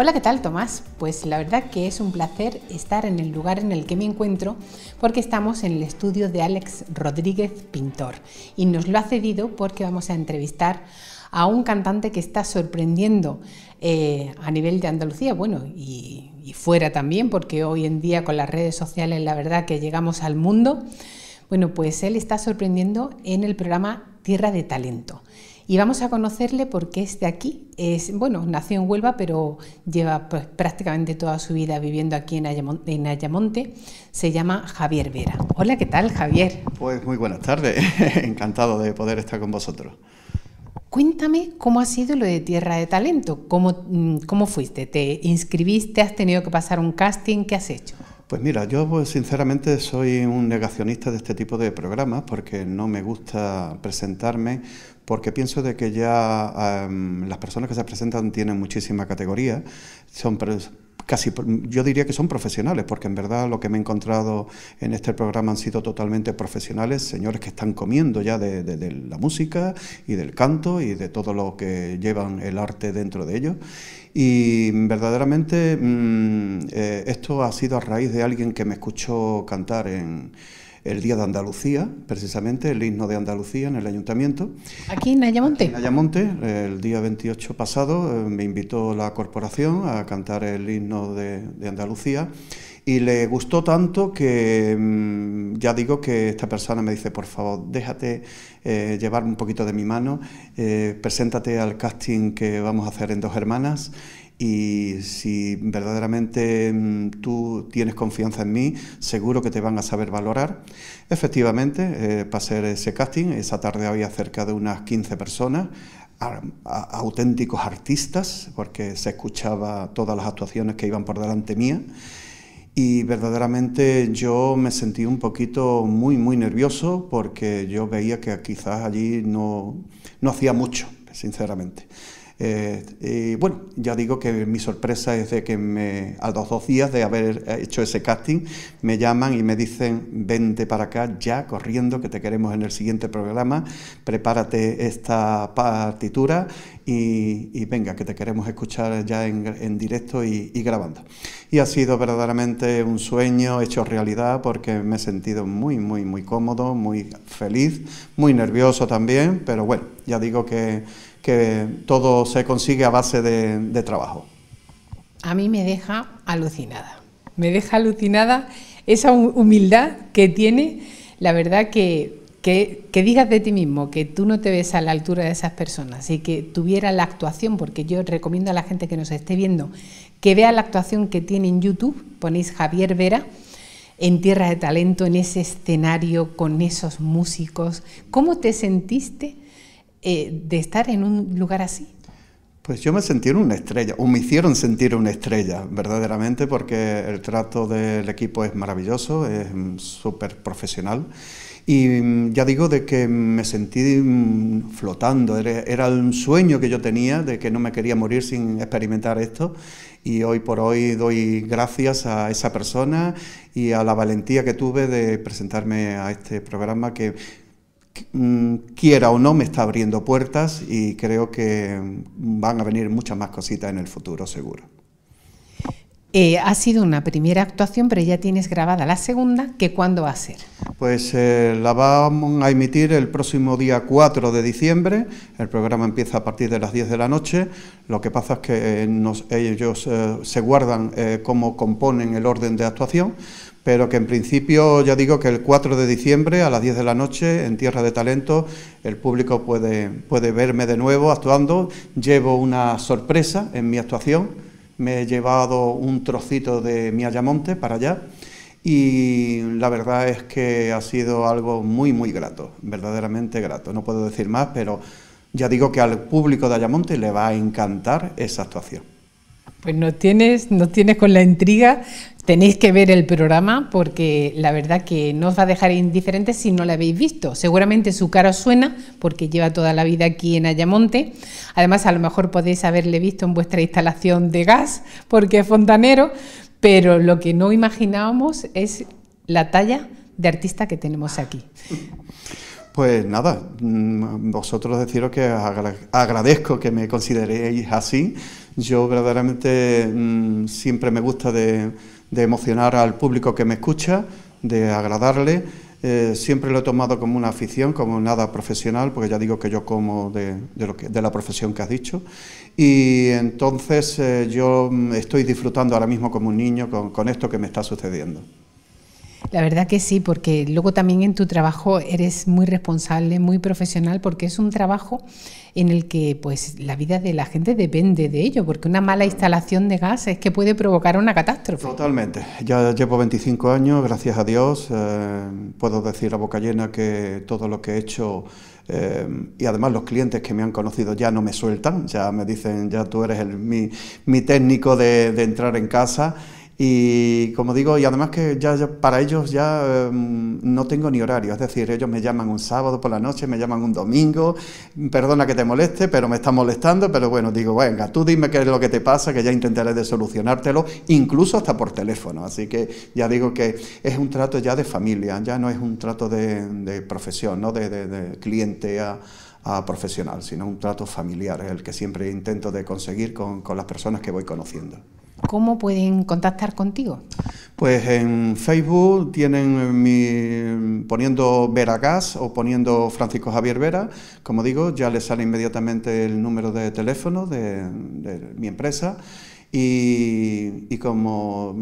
Hola, ¿qué tal Tomás? Pues la verdad que es un placer estar en el lugar en el que me encuentro porque estamos en el estudio de Alex Rodríguez Pintor y nos lo ha cedido porque vamos a entrevistar a un cantante que está sorprendiendo eh, a nivel de Andalucía, bueno, y, y fuera también porque hoy en día con las redes sociales la verdad que llegamos al mundo. Bueno, pues él está sorprendiendo en el programa Tierra de Talento y vamos a conocerle porque es de aquí. Es, bueno, nació en Huelva, pero lleva prácticamente toda su vida viviendo aquí en Ayamonte, Se llama Javier Vera. Hola, ¿qué tal, Javier? Pues muy buenas tardes. Encantado de poder estar con vosotros. Cuéntame cómo ha sido lo de Tierra de Talento, cómo, mm, cómo fuiste, te inscribiste, has tenido que pasar un casting, ¿qué has hecho? Pues mira, yo pues, sinceramente soy un negacionista de este tipo de programas porque no me gusta presentarme, porque pienso de que ya em, las personas que se presentan tienen muchísima categoría, son casi, yo diría que son profesionales, porque en verdad lo que me he encontrado en este programa han sido totalmente profesionales, señores que están comiendo ya de, la música y del canto y de todo lo que llevan el arte dentro de ellos. Y verdaderamente mm, eh, esto ha sido a raíz de alguien que me escuchó cantar en el Día de Andalucía, precisamente, el himno de Andalucía en el ayuntamiento. Aquí en Ayamonte. en Ayamonte, el día 28 pasado eh, me invitó la corporación a cantar el himno de, Andalucía y le gustó tanto que mm, ya digo que esta persona me dice, por favor, déjate eh, llevar un poquito de mi mano, eh, preséntate al casting que vamos a hacer en Dos Hermanas y si verdaderamente mm, tú tienes confianza en mí, seguro que te van a saber valorar. Efectivamente, eh, pasé ese casting. Esa tarde había cerca de unas 15 personas, auténticos artistas, porque se escuchaba todas las actuaciones que iban por delante mía. Y verdaderamente yo me sentí un poquito muy, muy nervioso porque yo veía que quizás allí no, no hacía mucho, sinceramente. Eh, y bueno, ya digo que mi sorpresa es de que me, a los dos días de haber hecho ese casting me llaman y me dicen vente para acá ya corriendo que te queremos en el siguiente programa, prepárate esta partitura y, venga que te queremos escuchar ya en, directo y, y grabando. Y ha sido verdaderamente un sueño hecho realidad porque me he sentido muy, muy, muy cómodo, muy feliz, muy nervioso también, pero bueno, ya digo que que todo se consigue a base de, trabajo. A mí me deja alucinada, me deja alucinada esa humildad que tiene, la verdad que, que, digas de ti mismo que tú no te ves a la altura de esas personas y que tuviera la actuación, porque yo recomiendo a la gente que nos esté viendo que vea la actuación que tiene en YouTube, ponéis Javier Vera en Tierra de Talento, en ese escenario, con esos músicos, ¿cómo te sentiste? Eh, de estar en un lugar así? Pues yo me sentí una estrella, o me hicieron sentir una estrella, verdaderamente, porque el trato del equipo es maravilloso, es súper profesional. Y ya digo de que me sentí mm, flotando, era un sueño que yo tenía de que no me quería morir sin experimentar esto y hoy por hoy doy gracias a esa persona y a la valentía que tuve de presentarme a este programa que Mm, quiera o no, me está abriendo puertas y creo que mm, van a venir muchas más cositas en el futuro, seguro. Eh, ha sido una primera actuación, pero ya tienes grabada la segunda, ¿qué cuándo va a ser? Pues eh, la vamos a emitir el próximo día 4 de diciembre, el programa empieza a partir de las 10 de la noche, lo que pasa es que eh, ellos se guardan cómo componen el orden de actuación, pero que en principio ya digo que el 4 de diciembre a las 10 de la noche en Tierra de Talento el público puede, puede verme de nuevo actuando, llevo una sorpresa en mi actuación, me he llevado un trocito de mi Ayamonte para allá y la verdad es que ha sido algo muy, muy grato, verdaderamente grato. No puedo decir más, pero ya digo que al público de Ayamonte le va a encantar esa actuación. Pues no tienes, no tienes con la intriga Tenéis que ver el programa porque la verdad que no os va a dejar indiferente si no la habéis visto. Seguramente su cara os suena porque lleva toda la vida aquí en Ayamonte. Además, a lo mejor podéis haberle visto en vuestra instalación de gas porque es fontanero, pero lo que no imaginábamos es la talla de artista que tenemos aquí. Pues nada, mm, vosotros deciros que agradezco que me consideréis así. Yo verdaderamente mm, siempre me gusta de de emocionar al público que me escucha, de agradarle. Eh, siempre lo he tomado como una afición, como nada profesional, porque ya digo que yo como de, lo de la profesión que has dicho. Y entonces eh, yo mm, estoy disfrutando ahora mismo como un niño con esto que me está sucediendo. La verdad que sí, porque luego también en tu trabajo eres muy responsable, muy profesional, porque es un trabajo en el que pues la vida de la gente depende de ello, porque una mala instalación de gas es que puede provocar una catástrofe. Totalmente. Ya llevo 25 años, gracias a Dios, eh, puedo decir a boca llena que todo lo que he hecho eh, y además los clientes que me han conocido ya no me sueltan, ya me dicen, ya tú eres mi, técnico de entrar en casa. Y como digo, y además que ya, para ellos ya em, no tengo ni horario, es decir, ellos me llaman un sábado por la noche, me llaman un domingo, perdona que te moleste, pero me está molestando, pero bueno, digo, venga, tú dime qué es lo que te pasa, que ya intentaré de solucionártelo, incluso hasta por teléfono. Así que ya digo que es un trato ya de familia, ya no es un trato de, profesión, ¿no? de, cliente a, profesional, sino un trato familiar, el que siempre intento de conseguir con las personas que voy conociendo. ¿Cómo pueden contactar contigo? Pues en Facebook tienen mi, poniendo Gas o poniendo Francisco Javier Vera, como digo, ya les sale inmediatamente el número de teléfono de mi empresa y, como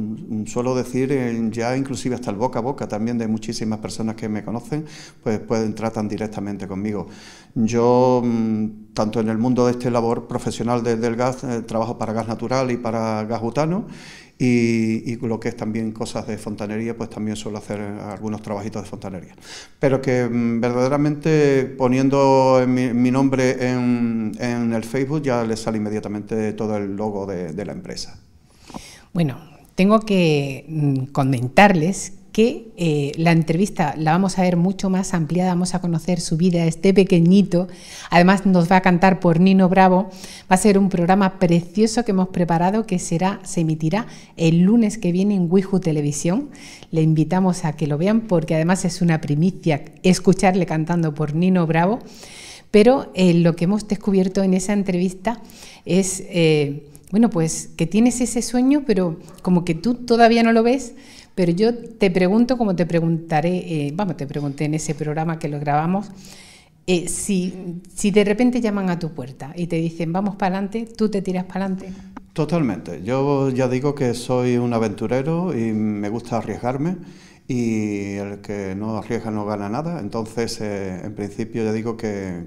suelo decir, ya inclusive hasta el boca a boca también de muchísimas personas que me conocen, pues pueden tratar directamente conmigo. Yo, mm, tanto en el mundo de este labor profesional del gas, eh, trabajo para gas natural y para gas butano y, lo que es también cosas de fontanería, pues también suelo hacer algunos trabajitos de fontanería. Pero que mm, verdaderamente poniendo mi, nombre en, el Facebook ya le sale inmediatamente todo el logo de, de la empresa. Bueno, tengo que mm, comentarles que eh, la entrevista la vamos a ver mucho más ampliada, vamos a conocer su vida, este pequeñito. Además nos va a cantar por Nino Bravo. Va a ser un programa precioso que hemos preparado que será, se emitirá el lunes que viene en Wiju Televisión. Le invitamos a que lo vean porque además es una primicia escucharle cantando por Nino Bravo. Pero eh, lo que hemos descubierto en esa entrevista es, eh, bueno, pues que tienes ese sueño, pero como que tú todavía no lo ves, pero yo te pregunto, como te preguntaré, eh, vamos, te pregunté en ese programa que lo grabamos, eh, si, si de repente llaman a tu puerta y te dicen vamos para adelante, ¿tú te tiras para adelante? Totalmente. Yo ya digo que soy un aventurero y me gusta arriesgarme y el que no arriesga no gana nada. Entonces, eh, en principio, ya digo que,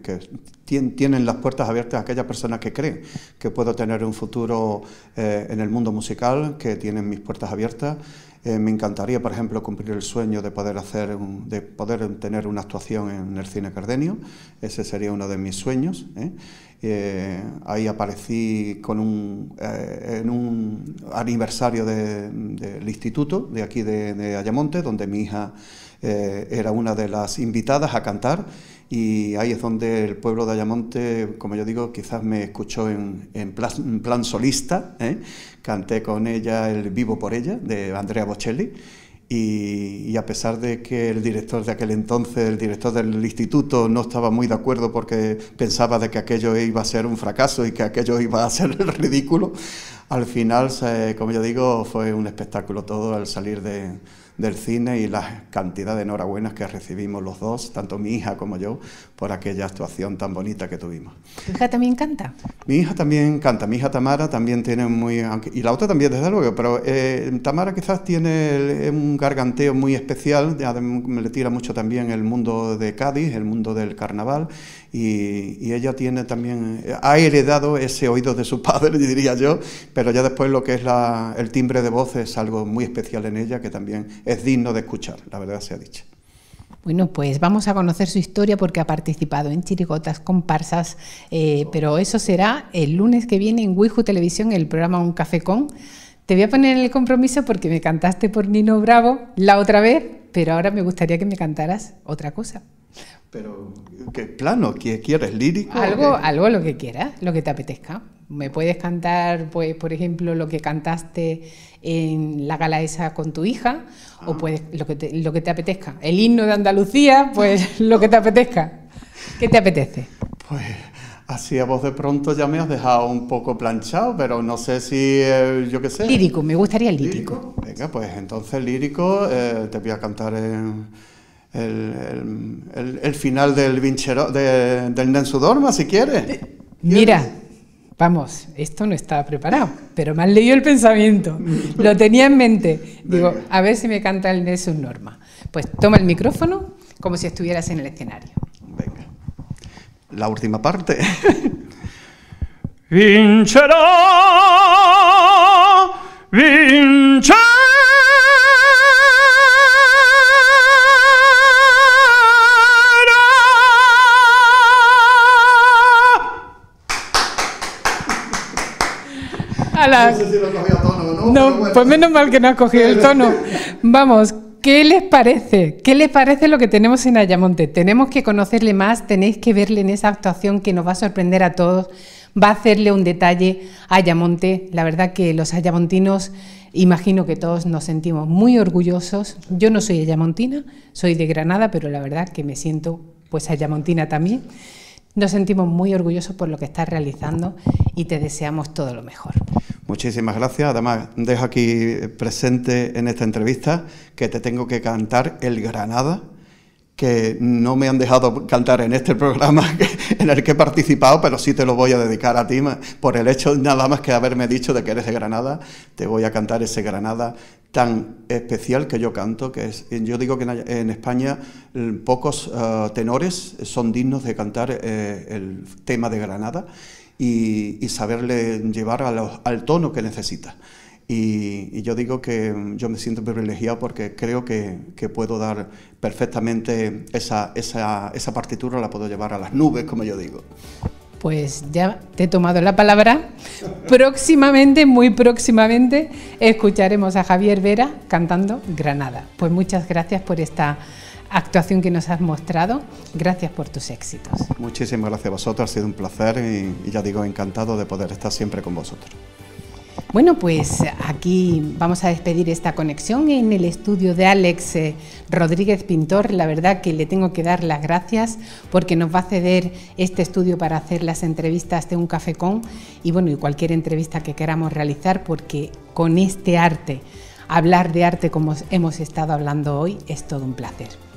tienen las puertas abiertas a aquellas personas que creen que puedo tener un futuro eh, en el mundo musical, que tienen mis puertas abiertas. Eh, me encantaría, por ejemplo, cumplir el sueño de poder, hacer de poder tener una actuación en el cine Cardenio. Ese sería uno de mis sueños. Eh, ahí aparecí con un, eh, en un aniversario del instituto de aquí de, Ayamonte, donde mi hija eh, era una de las invitadas a cantar y ahí es donde el pueblo de Ayamonte, como yo digo, quizás me escuchó en, en plan, solista. Canté con ella el Vivo por ella de Andrea Bocelli y, a pesar de que el director de aquel entonces, el director del instituto, no estaba muy de acuerdo porque pensaba de que aquello iba a ser un fracaso y que aquello iba a ser el ridículo, al final, como yo digo, fue un espectáculo todo al salir del cine y la cantidad de enhorabuenas que recibimos los dos, tanto mi hija como yo, por aquella actuación tan bonita que tuvimos. ¿Tu hija también canta? Mi hija también canta, mi hija Tamara también tiene muy... y la otra también, desde luego, pero eh, Tamara quizás tiene un garganteo muy especial, me le tira mucho también el mundo de Cádiz, el mundo del carnaval, y, ella tiene también, ha heredado ese oído de su padre, diría yo, pero ya después lo que es el timbre de voz es algo muy especial en ella que también es digno de escuchar, la verdad sea dicho bueno, pues vamos a conocer su historia porque ha participado en chirigotas, comparsas, eh, pero eso será el lunes que viene en Wiju Televisión, el programa Un Café Con. Te voy a poner en el compromiso porque me cantaste por Nino Bravo la otra vez, pero ahora me gustaría que me cantaras otra cosa. Pero, ¿qué plano? ¿Qué quieres? ¿Lírico? Algo, algo lo que quieras, lo que te apetezca. ¿Me puedes cantar, pues, por ejemplo, lo que cantaste en la gala esa con tu hija? O ah. puedes lo que, te, lo que te apetezca. El himno de Andalucía, pues lo que te apetezca. ¿Qué te apetece? Pues Así a vos de pronto ya me has dejado un poco planchado, pero no sé si, eh, yo qué sé. Lírico, me gustaría el lírico. Venga, pues entonces lírico, eh, te voy a cantar el, final del, vinchero, de, del Nensudorma, si quieres. Mira, vamos, esto no estaba preparado, pero mal han leído el pensamiento, lo tenía en mente. Digo, a ver si me canta el de Norma. Pues toma el micrófono como si estuvieras en el escenario. Venga. La última parte. Vincerá, vincerá. No Pues menos mal que no has cogido el tono. Vamos, ¿Qué les parece? ¿Qué les parece lo que tenemos en Ayamonte? Tenemos que conocerle más, tenéis que verle en esa actuación que nos va a sorprender a todos, va a hacerle un detalle a Ayamonte. La verdad que los ayamontinos, imagino que todos nos sentimos muy orgullosos. Yo no soy ayamontina, soy de Granada, pero la verdad que me siento pues ayamontina también. Nos sentimos muy orgullosos por lo que estás realizando y te deseamos todo lo mejor. Muchísimas gracias. Además, dejo aquí presente en esta entrevista que te tengo que cantar el Granada, que no me han dejado cantar en este programa en el que he participado, pero sí te lo voy a dedicar a ti por el hecho nada más que haberme dicho de que eres de Granada. Te voy a cantar ese Granada tan especial que yo canto, que es, yo digo que en, España eh, pocos eh, tenores son dignos de cantar eh, el tema de Granada y, saberle llevar al tono que necesita. Y, yo digo que mm, yo me siento privilegiado porque creo que, que puedo dar perfectamente esa, esa, esa partitura, la puedo llevar a las nubes, como yo digo pues ya te he tomado la palabra. Próximamente, muy próximamente, escucharemos a Javier Vera cantando Granada. Pues muchas gracias por esta actuación que nos has mostrado. Gracias por tus éxitos. Muchísimas gracias a vosotros, ha sido un placer y, y ya digo, encantado de poder estar siempre con vosotros. Bueno, pues aquí vamos a despedir esta conexión en el estudio de Alex eh, Rodríguez Pintor. La verdad que le tengo que dar las gracias porque nos va a ceder este estudio para hacer las entrevistas de un café con y bueno, y cualquier entrevista que queramos realizar porque con este arte, hablar de arte como hemos estado hablando hoy es todo un placer.